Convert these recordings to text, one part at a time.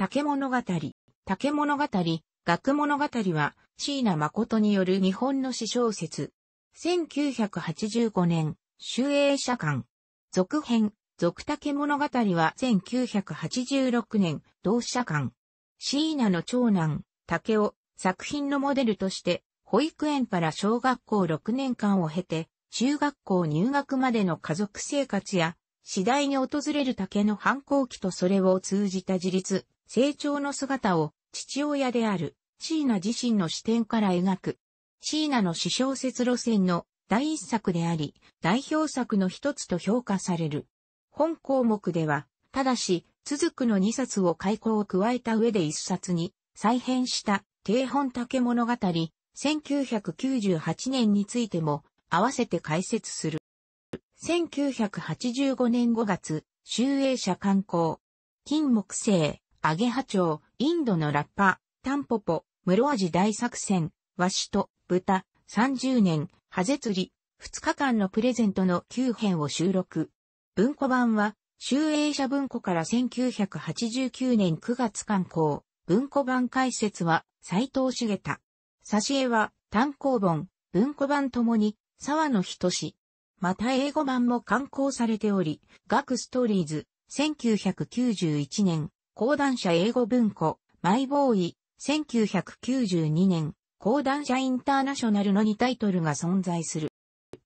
竹物語。竹物語、学物語は、椎名誠による日本の詩小説。1985年、修営社館。続編、続竹物語は1986年、同社館。椎名の長男、竹を作品のモデルとして、保育園から小学校6年間を経て、中学校入学までの家族生活や、次第に訪れる竹の反抗期とそれを通じた自立、成長の姿を父親であるシーナ自身の視点から描く。シーナの思小説路線の第一作であり、代表作の一つと評価される。本項目では、ただし、続くの2冊を開講を加えた上で1冊に再編した定本竹物語、1998年についても合わせて解説する。1985年5月、集英社刊行。金木星。アゲハ町、インドのラッパ、タンポポ、室味大作戦、ワシと、豚、30年、ハゼ釣り、2日間のプレゼントの9編を収録。文庫版は、集英社文庫から1989年9月刊行。文庫版解説は、斎藤茂太。挿絵は、単行本、文庫版ともに、沢野仁また英語版も刊行されており、学ストーリーズ、1991年、講談社英語文庫、マイボーイ、1992年、講談社インターナショナルの2タイトルが存在する。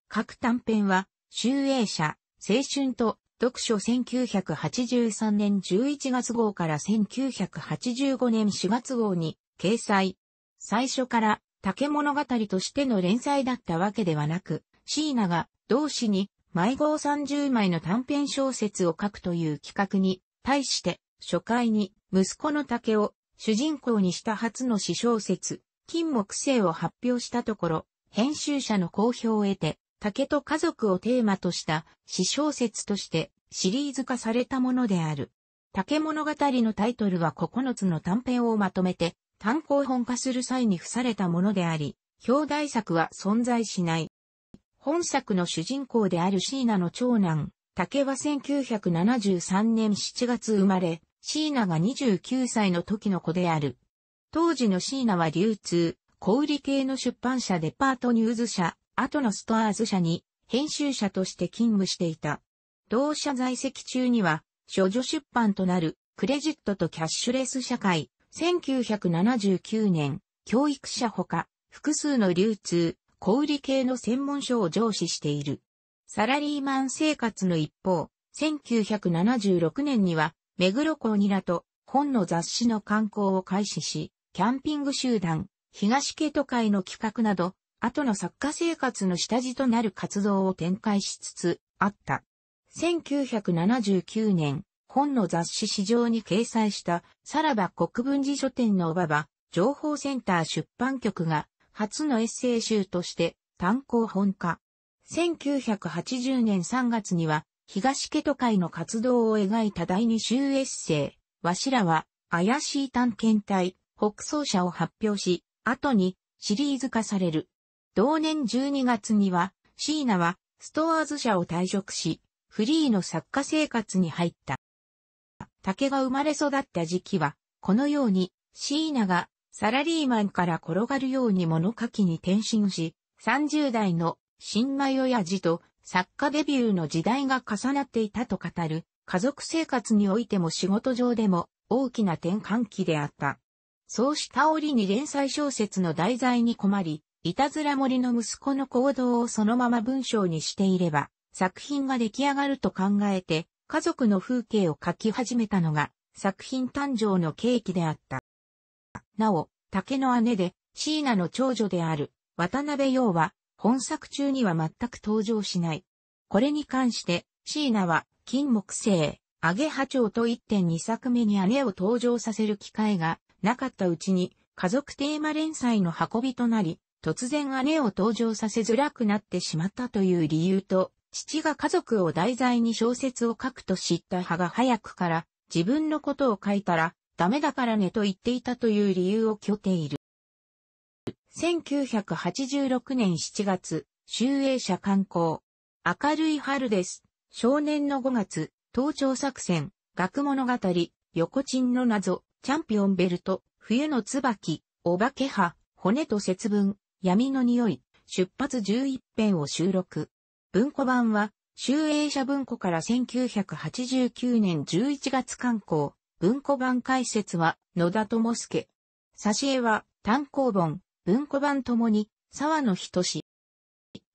各短編は、集英社、青春と、読書1983年11月号から1985年4月号に掲載。最初から竹物語としての連載だったわけではなく、シーナが同誌に毎号30枚の短編小説を書くという企画に対して初回に、息子の竹を主人公にした初の詩小説、金木星を発表したところ、編集者の好評を得て、竹と家族をテーマとした詩小説としてシリーズ化されたものである。竹物語のタイトルは9つの短編をまとめて単行本化する際に付されたものであり、表題作は存在しない。本作の主人公である椎名の長男、竹は1973年7月生まれ、シーナが29歳の時の子である。当時のシーナは流通、小売系の出版社デパートニューズ社、後のストアーズ社に編集者として勤務していた。同社在籍中には、処女出版となるクレジットとキャッシュレス社会、1979年、教育者ほか、複数の流通、小売系の専門書を上司している。サラリーマン生活の一方、1976年には目黒港ニラと本の雑誌の刊行を開始し、キャンピング集団、東家都会の企画など、後の作家生活の下地となる活動を展開しつつあった。1979年、本の雑誌市場に掲載したさらば国分寺書店のばば、情報センター出版局が初のエッセイ集として単行本化。1980年3月には東家都会の活動を描いた第2週エッセイ、わしらは、怪しい探検隊、北総者を発表し、後にシリーズ化される。同年12月には、シーナはストアーズ社を退職し、フリーの作家生活に入った。竹が生まれ育った時期は、このように、シーナがサラリーマンから転がるように物書きに転身し、30代の新米親父と作家デビューの時代が重なっていたと語る、家族生活においても仕事上でも大きな転換期であった。そうした折に連載小説の題材に困り、いたずら森の息子の行動をそのまま文章にしていれば、作品が出来上がると考えて、家族の風景を書き始めたのが、作品誕生の契機であった。なお、竹の姉で、椎名の長女である、渡辺陽は、本作中には全く登場しない。これに関して、シーナは、金木星、アゲハチョウと1.2作目に姉を登場させる機会がなかったうちに、家族テーマ連載の運びとなり、突然姉を登場させづらくなってしまったという理由と、父が家族を題材に小説を書くと知った派が早くから、自分のことを書いたら、ダメだからねと言っていたという理由を挙ている。1986年7月、集英社刊行。明るい春です。少年の5月、盗聴作戦、学物語、横鎮の謎、チャンピオンベルト、冬の椿、お化け派、骨と節分、闇の匂い、出発11編を収録。文庫版は、集英社文庫から1989年11月刊行、文庫版解説は野田智介。挿絵は単行本、文庫版ともに、沢野仁志。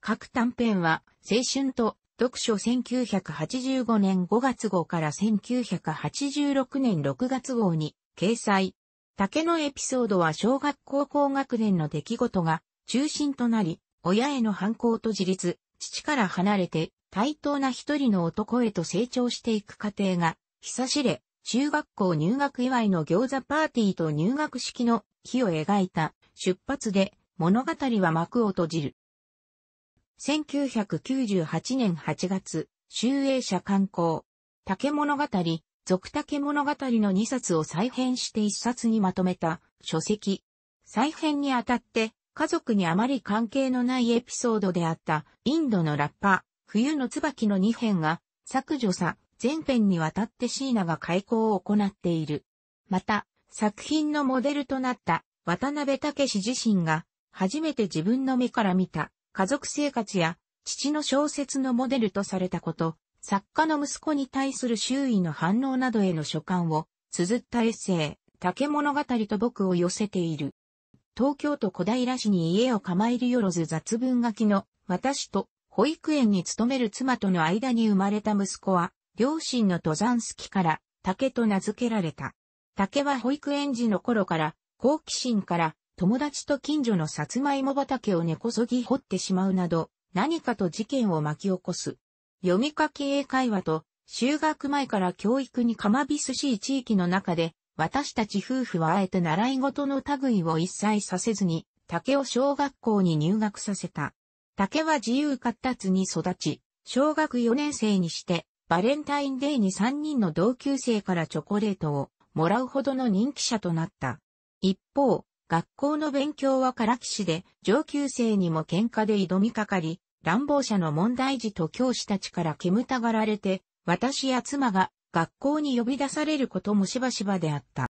各短編は、青春と読書1985年5月号から1986年6月号に掲載。竹のエピソードは小学校高学年の出来事が中心となり、親への反抗と自立、父から離れて対等な一人の男へと成長していく過程が、久しれ、中学校入学祝いの餃子パーティーと入学式の日を描いた出発で物語は幕を閉じる。1998年8月、集英社刊行。竹物語、続竹物語の2冊を再編して1冊にまとめた書籍。再編にあたって、家族にあまり関係のないエピソードであったインドのラッパ、冬の椿の2編が削除さ、全編にわたって椎名が開講を行っている。また、作品のモデルとなった渡辺武自身が、初めて自分の目から見た、家族生活や、父の小説のモデルとされたこと、作家の息子に対する周囲の反応などへの所感を、綴ったエッセイ、竹物語と僕を寄せている。東京都小平市に家を構えるよろず雑文書きの、私と、保育園に勤める妻との間に生まれた息子は、両親の登山好きから、竹と名付けられた。竹は保育園児の頃から、好奇心から友達と近所のさつまいも畑を根こそぎ掘ってしまうなど、何かと事件を巻き起こす。読み書き英会話と、就学前から教育にかまびすしい地域の中で、私たち夫婦はあえて習い事の類を一切させずに、竹を小学校に入学させた。竹は自由活達に育ち、小学4年生にして、バレンタインデーに3人の同級生からチョコレートをもらうほどの人気者となった。一方、学校の勉強は唐木士で、上級生にも喧嘩で挑みかかり、乱暴者の問題児と教師たちから煙たがられて、私や妻が学校に呼び出されることもしばしばであった。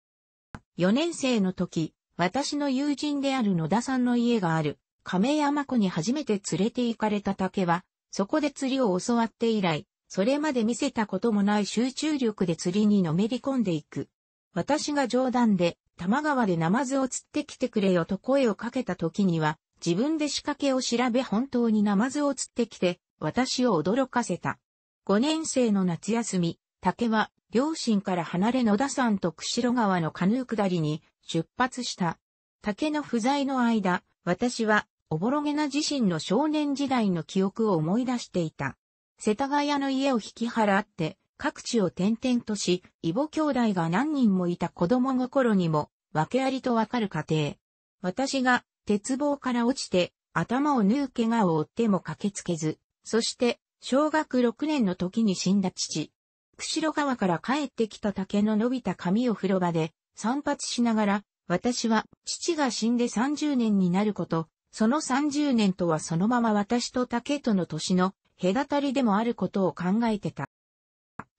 4年生の時、私の友人である野田さんの家がある、亀山湖に初めて連れて行かれた竹は、そこで釣りを教わって以来、それまで見せたこともない集中力で釣りにのめり込んでいく。私が冗談で、多摩川でナマズを釣ってきてくれよと声をかけた時には、自分で仕掛けを調べ本当にナマズを釣ってきて、私を驚かせた。5年生の夏休み、竹は、両親から離れ野田山と釧路川のカヌー下りに出発した。竹の不在の間、私は、おぼろげな自身の少年時代の記憶を思い出していた。世田谷の家を引き払って、各地を転々とし、異母兄弟が何人もいた子供心にも、訳ありとわかる過程。私が、鉄棒から落ちて、頭を縫う怪我を負っても駆けつけず、そして、小学6年の時に死んだ父。釧路川から帰ってきた竹の伸びた髪を風呂場で散髪しながら、私は父が死んで30年になること、その30年とはそのまま私と竹との年の隔たりでもあることを考えてた。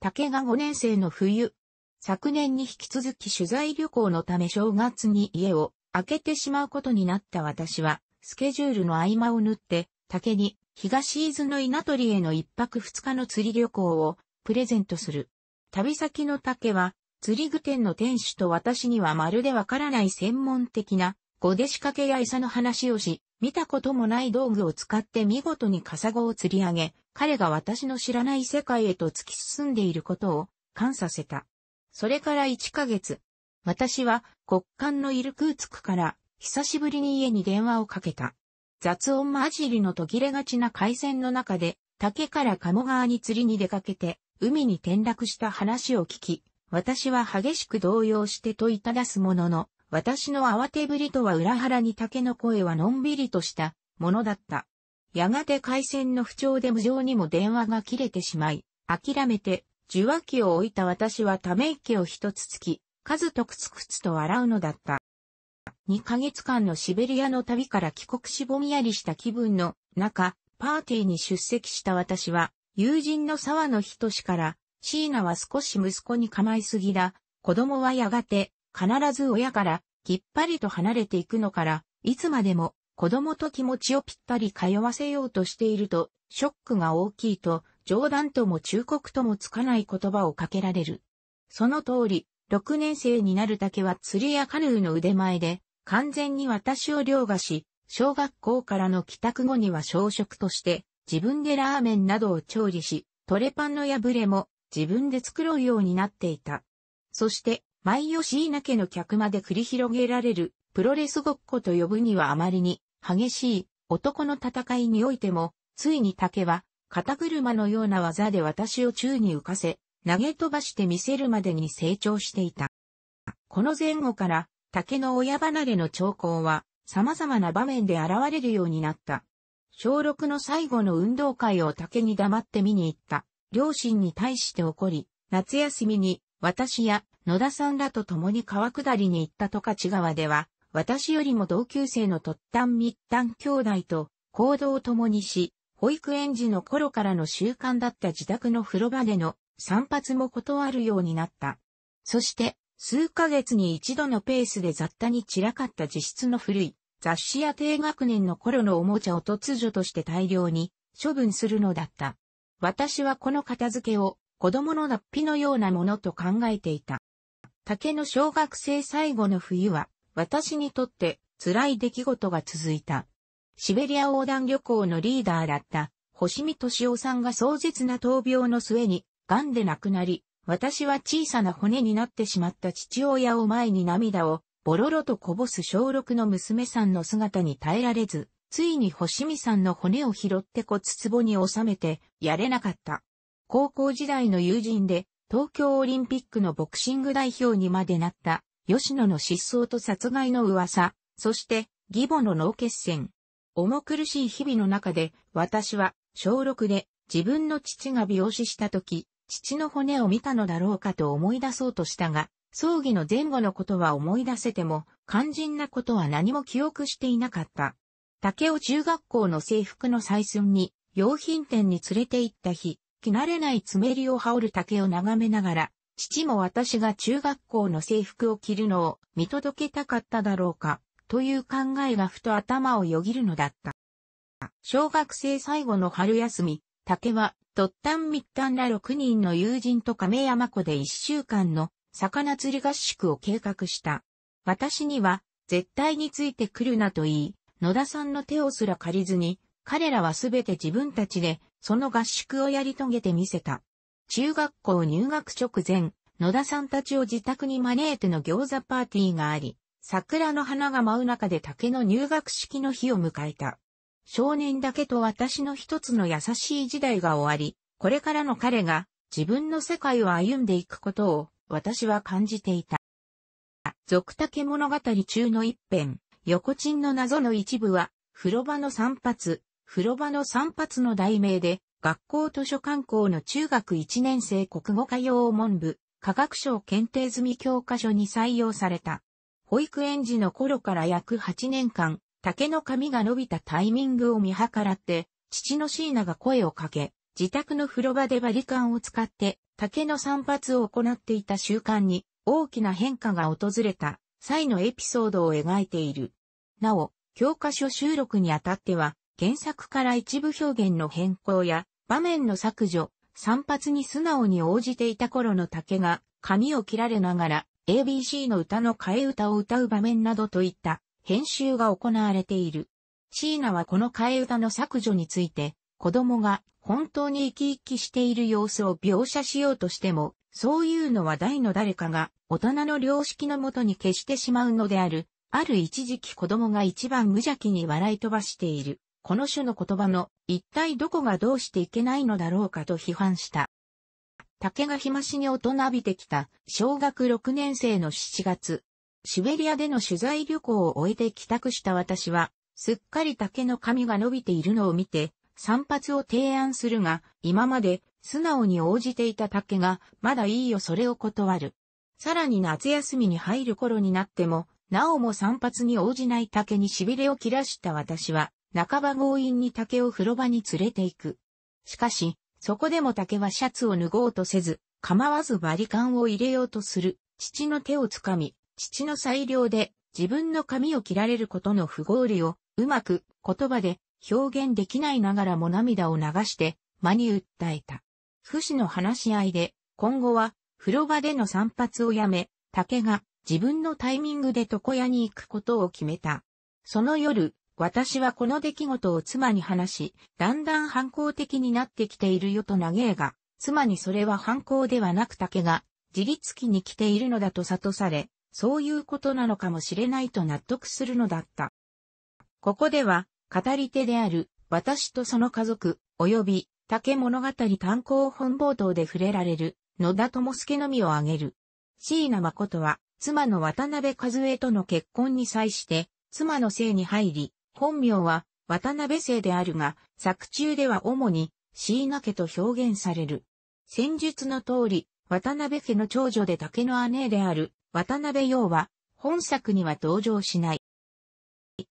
竹が5年生の冬。昨年に引き続き取材旅行のため正月に家を開けてしまうことになった私は、スケジュールの合間を縫って、竹に東伊豆の稲取への一泊二日の釣り旅行をプレゼントする。旅先の竹は、釣り具店の店主と私にはまるでわからない専門的な、ごで仕掛けや餌の話をし、見たこともない道具を使って見事にカサゴを釣り上げ、彼が私の知らない世界へと突き進んでいることを感させた。それから1ヶ月、私は国間のイルクーツクから久しぶりに家に電話をかけた。雑音混じりの途切れがちな海鮮の中で竹から鴨川に釣りに出かけて海に転落した話を聞き、私は激しく動揺して問いただすものの、私の慌てぶりとは裏腹に竹の声はのんびりとしたものだった。やがて回線の不調で無情にも電話が切れてしまい、諦めて、受話器を置いた私はため息を一つつき、数とくつくつと笑うのだった。二ヶ月間のシベリアの旅から帰国しぼんやりした気分の中、パーティーに出席した私は、友人の沢の人しから、シーナは少し息子に構いすぎだ。子供はやがて、必ず親から、きっぱりと離れていくのから、いつまでも、子供と気持ちをぴったり通わせようとしていると、ショックが大きいと、冗談とも忠告ともつかない言葉をかけられる。その通り、6年生になるだけは釣りやカヌーの腕前で、完全に私を凌駕し、小学校からの帰宅後には小食として、自分でラーメンなどを調理し、トレパンの破れも自分で作ろうようになっていた。そして、毎吉稲家の客まで繰り広げられる、プロレスごっこと呼ぶにはあまりに、激しい男の戦いにおいても、ついに竹は、肩車のような技で私を宙に浮かせ、投げ飛ばして見せるまでに成長していた。この前後から、竹の親離れの兆候は、様々な場面で現れるようになった。小6の最後の運動会を竹に黙って見に行った。両親に対して怒り、夏休みに、私や野田さんらと共に川下りに行った十勝川では、私よりも同級生の突端密ン・兄弟と行動を共にし、保育園児の頃からの習慣だった自宅の風呂場での散髪も断るようになった。そして、数ヶ月に一度のペースで雑多に散らかった自室の古い雑誌や低学年の頃のおもちゃを突如として大量に処分するのだった。私はこの片付けを子供の脱皮のようなものと考えていた。竹の小学生最後の冬は私にとって辛い出来事が続いた。シベリア横断旅行のリーダーだった星見敏夫さんが壮絶な闘病の末に癌で亡くなり、私は小さな骨になってしまった父親を前に涙をボロロとこぼす小6の娘さんの姿に耐えられず、ついに星見さんの骨を拾って骨壺に収めて、やれなかった。高校時代の友人で、東京オリンピックのボクシング代表にまでなった、吉野の失踪と殺害の噂、そして義母の脳血栓。重苦しい日々の中で、私は小6で自分の父が病死した時、父の骨を見たのだろうかと思い出そうとしたが、葬儀の前後のことは思い出せても、肝心なことは何も記憶していなかった。竹尾中学校の制服の採寸に、用品店に連れて行った日、着慣れない爪りを羽織る竹を眺めながら、父も私が中学校の制服を着るのを見届けたかっただろうか、という考えがふと頭をよぎるのだった。小学生最後の春休み、竹は、とったんみったんら6人の友人と亀山湖で1週間の魚釣り合宿を計画した。私には、絶対についてくるなと言い、野田さんの手をすら借りずに、彼らはすべて自分たちで、その合宿をやり遂げてみせた。中学校入学直前、野田さんたちを自宅に招いての餃子パーティーがあり、桜の花が舞う中で竹の入学式の日を迎えた。少年だけと私の一つの優しい時代が終わり、これからの彼が自分の世界を歩んでいくことを私は感じていた。俗竹物語中の一編、横鎮の謎の一部は、風呂場の散髪、風呂場の散髪の題名で、学校図書館校の中学1年生国語科用文部、科学省検定済み教科書に採用された。保育園児の頃から約8年間、竹の髪が伸びたタイミングを見計らって、父の椎名が声をかけ、自宅の風呂場でバリカンを使って竹の散髪を行っていた習慣に大きな変化が訪れた際のエピソードを描いている。なお、教科書収録にあたっては、原作から一部表現の変更や場面の削除、散髪に素直に応じていた頃の竹が髪を切られながら ABC の歌の替え歌を歌う場面などといった編集が行われている。椎名はこの替え歌の削除について子供が本当に生き生きしている様子を描写しようとしてもそういうのは大の誰かが大人の良識のもとに消してしまうのである。ある一時期子供が一番無邪気に笑い飛ばしている。この種の言葉の一体どこがどうしていけないのだろうかと批判した。竹が日増しに大人びてきた小学6年生の7月、シベリアでの取材旅行を終えて帰宅した私は、すっかり竹の髪が伸びているのを見て、散髪を提案するが、今まで素直に応じていた竹が、まだいいよそれを断る。さらに夏休みに入る頃になっても、なおも散髪に応じない竹に痺れを切らした私は、半ば強引に竹を風呂場に連れて行く。しかし、そこでも竹はシャツを脱ごうとせず、構わずバリカンを入れようとする。父の手をつかみ、父の裁量で自分の髪を切られることの不合理をうまく言葉で表現できないながらも涙を流して間に訴えた。不死の話し合いで今後は風呂場での散髪をやめ、竹が自分のタイミングで床屋に行くことを決めた。その夜、私はこの出来事を妻に話し、だんだん反抗的になってきているよと嘆えが、妻にそれは反抗ではなく竹が、自立期に来ているのだと悟され、そういうことなのかもしれないと納得するのだった。ここでは、語り手である、私とその家族、及び、竹物語単行本冒頭で触れられる、野田智介のみを挙げる。椎名誠は、妻の渡辺和恵との結婚に際して、妻のいに入り、本名は渡辺姓であるが、作中では主に椎名家と表現される。戦術の通り、渡辺家の長女で竹の姉である渡辺陽は、本作には登場しない。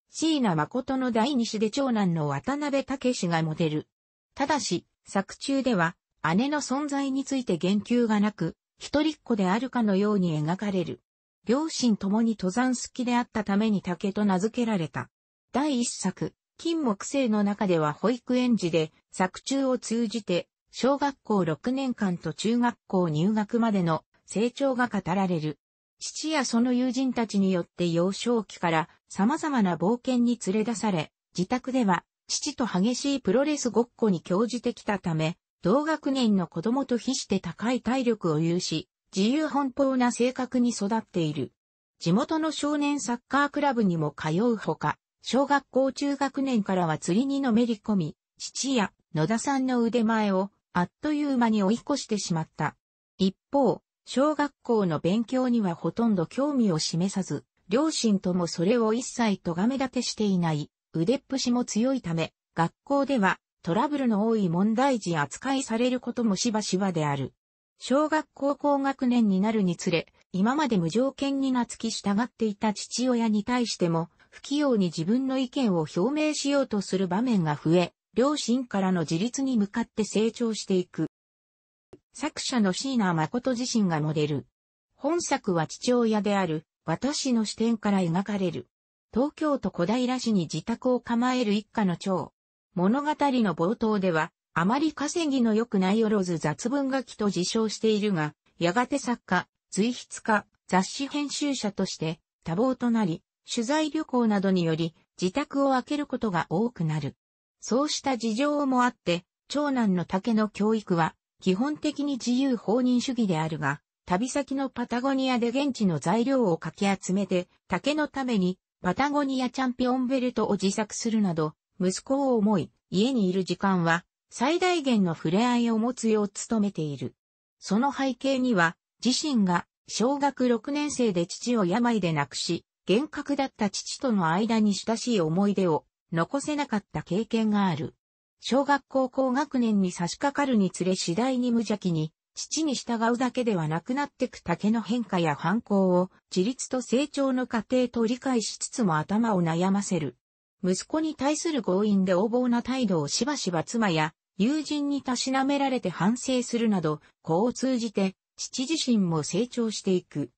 椎名誠の第二子で長男の渡辺武がモデル。ただし、作中では、姉の存在について言及がなく、一人っ子であるかのように描かれる。両親ともに登山好きであったために竹と名付けられた。第一作、金木星の中では保育園児で、作中を通じて、小学校6年間と中学校入学までの成長が語られる。父やその友人たちによって幼少期から様々な冒険に連れ出され、自宅では父と激しいプロレスごっこに興じてきたため、同学年の子供と比して高い体力を有し、自由奔放な性格に育っている。地元の少年サッカークラブにも通うほか、小学校中学年からは釣りにのめり込み、父や野田さんの腕前をあっという間に追い越してしまった。一方、小学校の勉強にはほとんど興味を示さず、両親ともそれを一切咎め立てしていない、腕っぷしも強いため、学校ではトラブルの多い問題児扱いされることもしばしばである。小学校高学年になるにつれ、今まで無条件に懐き従っていた父親に対しても、不器用に自分の意見を表明しようとする場面が増え、両親からの自立に向かって成長していく。作者の椎名誠自身がモデル。本作は父親である、私の視点から描かれる。東京都小平市に自宅を構える一家の長。物語の冒頭では、あまり稼ぎの良くないよろず雑文書きと自称しているが、やがて作家、随筆家、雑誌編集者として多忙となり、取材旅行などにより自宅を空けることが多くなる。そうした事情もあって、長男の竹の教育は基本的に自由放任主義であるが、旅先のパタゴニアで現地の材料をかき集めて、竹のためにパタゴニアチャンピオンベルトを自作するなど、息子を思い、家にいる時間は最大限の触れ合いを持つよう努めている。その背景には、自身が小学6年生で父を病で亡くし、厳格だった父との間に親しい思い出を残せなかった経験がある。小学校高学年に差し掛かるにつれ次第に無邪気に、父に従うだけではなくなってく竹の変化や反抗を自立と成長の過程と理解しつつも頭を悩ませる。息子に対する強引で横暴な態度をしばしば妻や友人にたしなめられて反省するなど、こう通じて父自身も成長していく。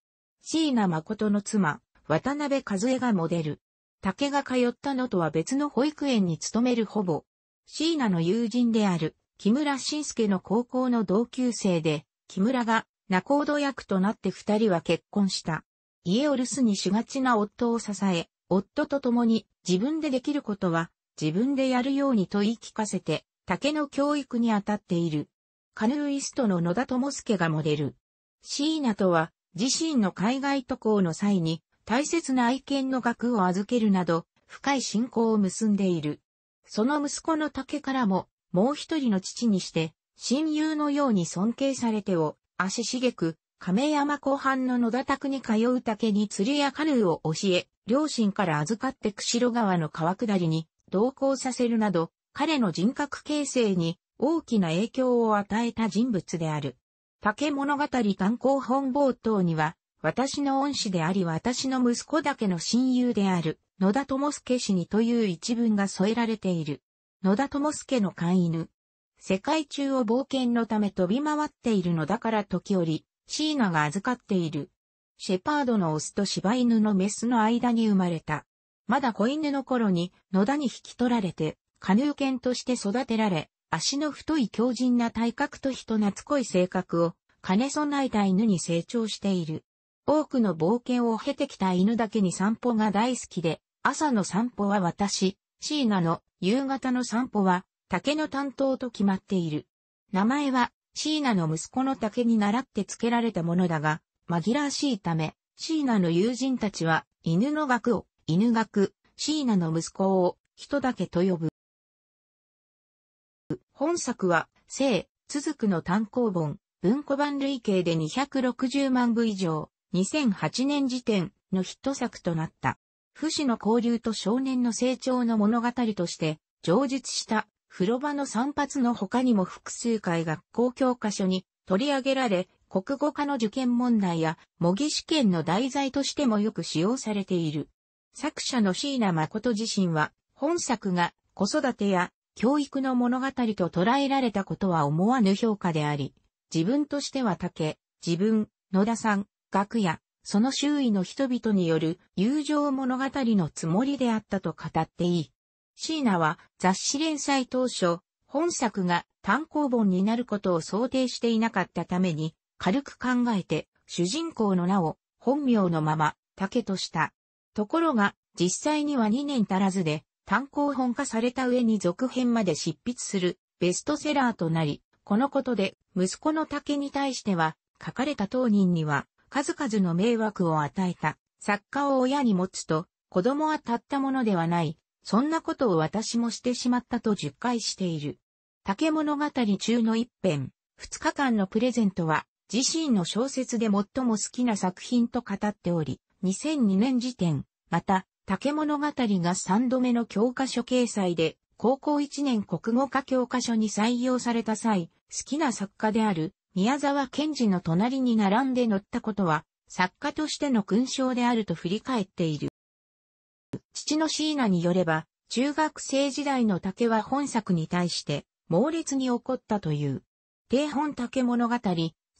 椎名誠の妻、渡辺和恵がモデル。竹が通ったのとは別の保育園に勤めるほぼ、椎名の友人である木村晋介の高校の同級生で、木村が仲人役となって二人は結婚した。家を留守にしがちな夫を支え、夫と共に自分でできることは自分でやるようにと言い聞かせて、竹の教育に当たっている。カヌーイストの野田智介がモデル。椎名とは自身の海外渡航の際に大切な愛犬の額を預けるなど、深い信仰を結んでいる。その息子の竹からも、もう一人の父にして、親友のように尊敬されてを、足しげく、亀山後半の野田宅に通う竹に釣りやカヌーを教え、両親から預かって釧路川の川下りに同行させるなど、彼の人格形成に大きな影響を与えた人物である。竹物語単行本冒頭には、私の恩師であり私の息子だけの親友である、野田智介氏にという一文が添えられている。野田智介の飼い犬。世界中を冒険のため飛び回っているのだから時折、シーナが預かっている。シェパードのオスと柴犬のメスの間に生まれた。まだ子犬の頃に野田に引き取られて、カヌー犬として育てられ、足の太い強靭な体格と人懐っこい性格を兼ね備えた犬に成長している。多くの冒険を経てきた犬だけに散歩が大好きで、朝の散歩は私、シーナの夕方の散歩は竹の担当と決まっている。名前はシーナの息子の竹に倣って付けられたものだが、紛らわしいため、シーナの友人たちは犬の学を犬学、シーナの息子を人だけと呼ぶ。本作は、生、続くの単行本、文庫版累計で260万部以上、2008年時点のヒット作となった。不死の交流と少年の成長の物語として、上述した風呂場の散髪の他にも複数回学校教科書に取り上げられ、国語科の受験問題や模擬試験の題材としてもよく使用されている。作者の椎名誠自身は、本作が子育てや教育の物語と捉えられたことは思わぬ評価であり、自分としては竹、自分、野田さん、学や、その周囲の人々による友情物語のつもりであったと語っていい。シーナは雑誌連載当初、本作が単行本になることを想定していなかったために、軽く考えて、主人公の名を本名のまま、竹とした。ところが、実際には2年足らずで、単行本化された上に続編まで執筆するベストセラーとなり、このことで息子の竹に対しては書かれた当人には数々の迷惑を与えた、作家を親に持つと、子供はたったものではない、そんなことを私もしてしまったと10回している。竹物語中の一編、二日間のプレゼントは、自身の小説で最も好きな作品と語っており、2002年時点、また、竹物語が三度目の教科書掲載で、高校一年国語科教科書に採用された際、好きな作家である宮沢賢治の隣に並んで乗ったことは、作家としての勲章であると振り返っている。父の椎名によれば、中学生時代の竹は本作に対して猛烈に怒ったという。低本竹物語、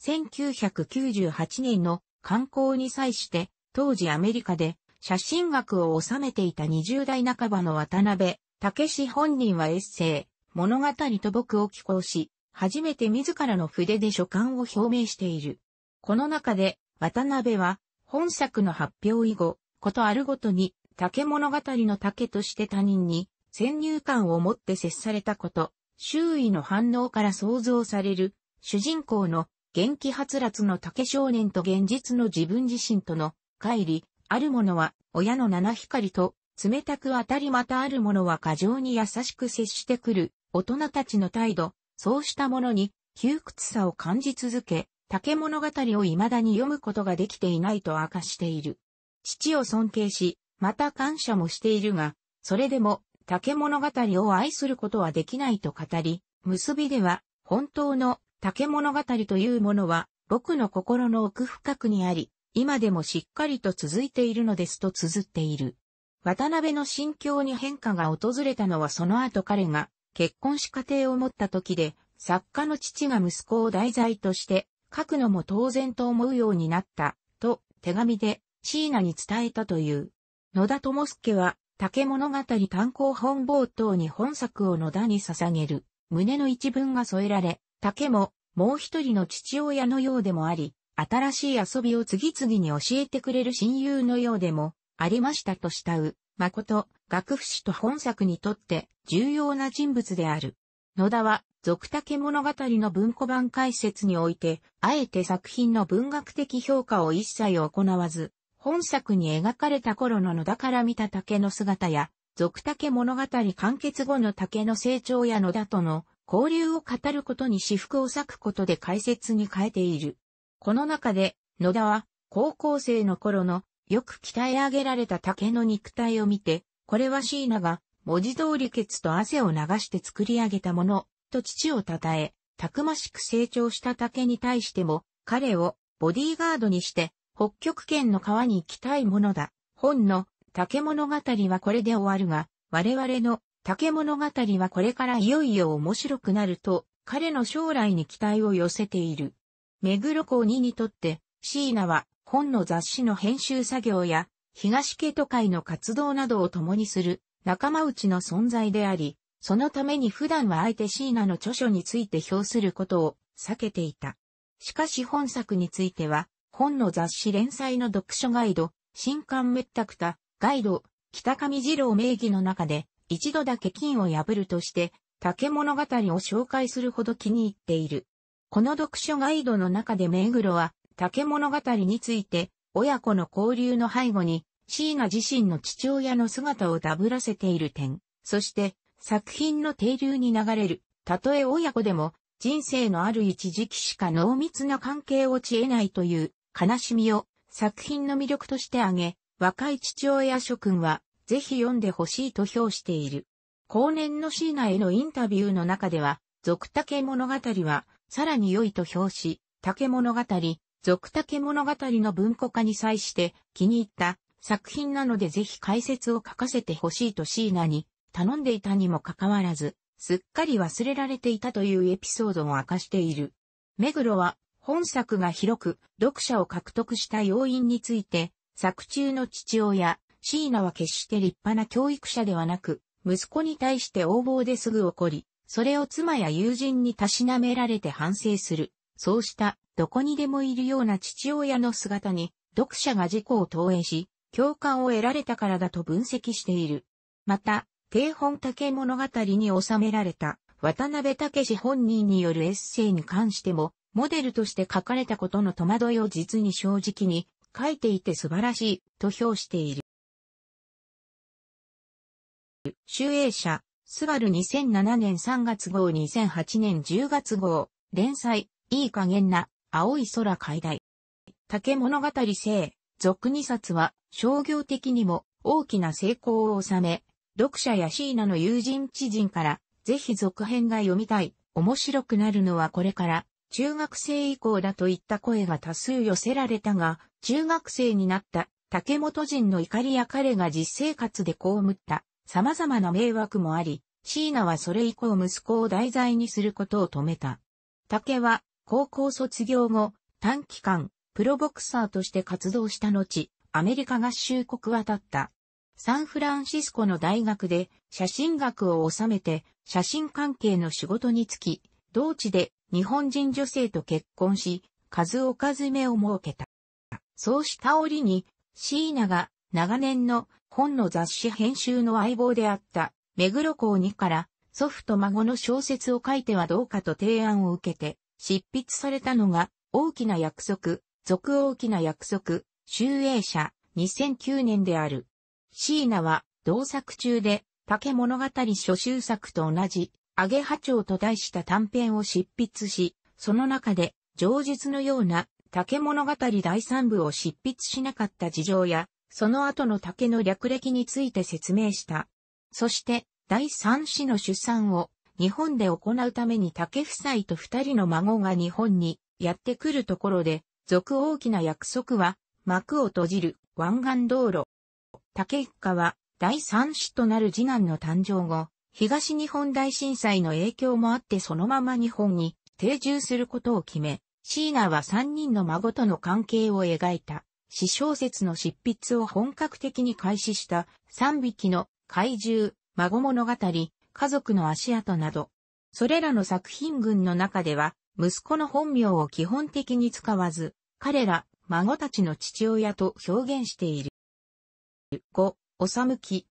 1998年の観光に際して、当時アメリカで写真学を収めていた20代半ばの渡辺、竹氏本人はエッセイ、物語と僕を寄稿し、初めて自らの筆で書簡を表明している。この中で、渡辺は、本作の発表以後、ことあるごとに、竹物語の竹として他人に、先入観を持って接されたこと、周囲の反応から想像される、主人公の元気はつらつの竹少年と現実の自分自身との乖離、あるものは親の七光と冷たく当たりまたあるものは過剰に優しく接してくる大人たちの態度、そうしたものに窮屈さを感じ続け、竹物語を未だに読むことができていないと明かしている。父を尊敬し、また感謝もしているが、それでも竹物語を愛することはできないと語り、結びでは本当の竹物語というものは僕の心の奥深くにあり、今でもしっかりと続いているのですと綴っている。渡辺の心境に変化が訪れたのはその後彼が結婚し家庭を持った時で、作家の父が息子を題材として、書くのも当然と思うようになった、と手紙で椎名に伝えたという。野田智介は、竹物語単行本冒頭に本作を野田に捧げる、胸の一文が添えられ、竹も、もう一人の父親のようでもあり、新しい遊びを次々に教えてくれる親友のようでも、ありましたと慕う、誠、学府師と本作にとって重要な人物である。野田は、俗竹物語の文庫版解説において、あえて作品の文学的評価を一切行わず、本作に描かれた頃の野田から見た竹の姿や、俗竹物語完結後の竹の成長や野田との交流を語ることに私服を割くことで解説に変えている。この中で、野田は、高校生の頃のよく鍛え上げられた竹の肉体を見て、これは椎名が、文字通り血と汗を流して作り上げたもの、と父を称え、たくましく成長した竹に対しても、彼をボディーガードにして、北極圏の川に行きたいものだ。本の竹物語はこれで終わるが、我々の竹物語はこれからいよいよ面白くなると、彼の将来に期待を寄せている。目黒港2にとって、椎名は本の雑誌の編集作業や、東家都会の活動などを共にする仲間内の存在であり、そのために普段はあえてーナの著書について評することを避けていた。しかし本作については、本の雑誌連載の読書ガイド、新刊めったくた、ガイド、北上二郎名義の中で、一度だけ金を破るとして、竹物語を紹介するほど気に入っている。この読書ガイドの中で目黒は、竹物語について、親子の交流の背後に、椎名自身の父親の姿をダブらせている点、そして、作品の停留に流れる、たとえ親子でも、人生のある一時期しか濃密な関係を知えないという悲しみを作品の魅力として挙げ、若い父親諸君はぜひ読んでほしいと評している。後年の椎名へのインタビューの中では、続竹物語はさらに良いと評し、竹物語、俗竹物語の文庫化に際して気に入った作品なのでぜひ解説を書かせてほしいと椎名に頼んでいたにもかかわらず、すっかり忘れられていたというエピソードを明かしている。目黒は本作が広く読者を獲得した要因について、作中の父親、椎名は決して立派な教育者ではなく、息子に対して横暴ですぐ怒り、それを妻や友人にたしなめられて反省する。そうしたどこにでもいるような父親の姿に読者が自己を投影し、共感を得られたからだと分析している。また、低本竹物語に収められた渡辺武本人によるエッセイに関しても、モデルとして書かれたことの戸惑いを実に正直に書いていて素晴らしいと評している。集英社、スバル2007年3月号2008年10月号、連載、いい加減な、青い空海大。竹物語生、俗二冊は、商業的にも大きな成功を収め、読者や椎名の友人知人から、ぜひ続編が読みたい、面白くなるのはこれから、中学生以降だといった声が多数寄せられたが、中学生になった竹本人の怒りや彼が実生活で被った様々な迷惑もあり、椎名はそれ以降息子を題材にすることを止めた。竹は高校卒業後、短期間、プロボクサーとして活動した後、アメリカ合衆国渡った。サンフランシスコの大学で写真学を収めて写真関係の仕事に就き、同地で日本人女性と結婚し、数おかずめを設けた。そうした折に、椎名が長年の本の雑誌編集の相棒であった目黒校にから祖父と孫の小説を書いてはどうかと提案を受けて、執筆されたのが、大きな約束、続大きな約束、集英社、2009年である。シーナは、同作中で、竹物語初集作と同じ、アゲハチョウと題した短編を執筆し、その中で、上述のような、竹物語第三部を執筆しなかった事情や、その後の竹の略歴について説明した。そして、第三子の出産を日本で行うために竹夫妻と二人の孫が日本にやってくるところで、続大きな約束は、幕を閉じる湾岸道路。竹一家は、第三子となる次男の誕生後、東日本大震災の影響もあってそのまま日本に定住することを決め、シーナは三人の孫との関係を描いた、詩小説の執筆を本格的に開始した三匹の怪獣、孫物語、家族の足跡など、それらの作品群の中では、息子の本名を基本的に使わず、彼ら、孫たちの父親と表現している。5、おさむき、